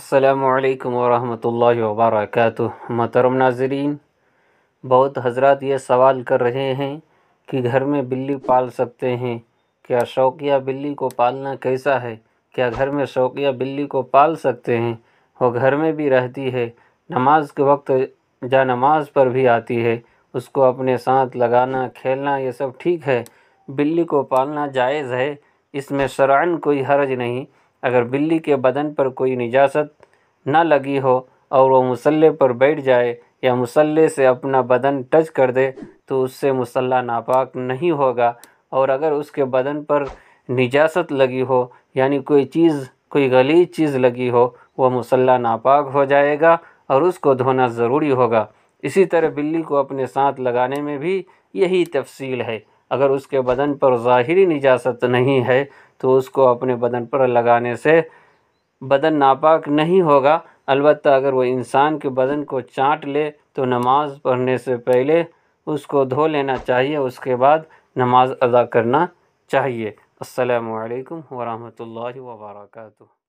السلام علیکم ورحمۃ اللہ وبرکاتہ محترم ناظرین بہت حضرات یہ سوال کر رہے ہیں کہ گھر میں بلی پال سکتے ہیں کیا شوقیہ بلی کو پالنا کیسا ہے کیا گھر میں شوقیہ بلی کو پال سکتے ہیں وہ گھر میں بھی رہتی ہے نماز کے وقت جا نماز پر بھی آتی ہے اس کو اپنے ساتھ لگانا کھیلنا یہ سب ٹھیک ہے بلی کو پالنا جائز ہے اس میں شرعن کوئی حرج نہیں اگر بلی کے بدن پر کوئی نجاست نہ لگی ہو اور وہ مسلح پر بیٹھ جائے یا مسلح سے اپنا بدن ٹچ کر دے تو اس سے مسلح ناپاک نہیں ہوگا اور اگر اس کے بدن پر نجاست لگی ہو یعنی کوئی چیز کوئی غلی چیز لگی ہو وہ مسلح ناپاک ہو جائے گا اور اس کو دھونا ضروری ہوگا اسی طرح بلی کو اپنے ساتھ لگانے میں بھی یہی تفصیل ہے اگر اس کے بدن پر ظاہری نجاست نہیں ہے تو اس کو اپنے بدن پر لگانے سے بدن ناپاک نہیں ہوگا البتہ اگر وہ انسان کے بدن کو چانٹ لے تو نماز پڑھنے سے پہلے اس کو دھو لینا چاہیے اس کے بعد نماز ادا کرنا چاہیے السلام علیکم ورحمۃ اللہ وبرکاتہ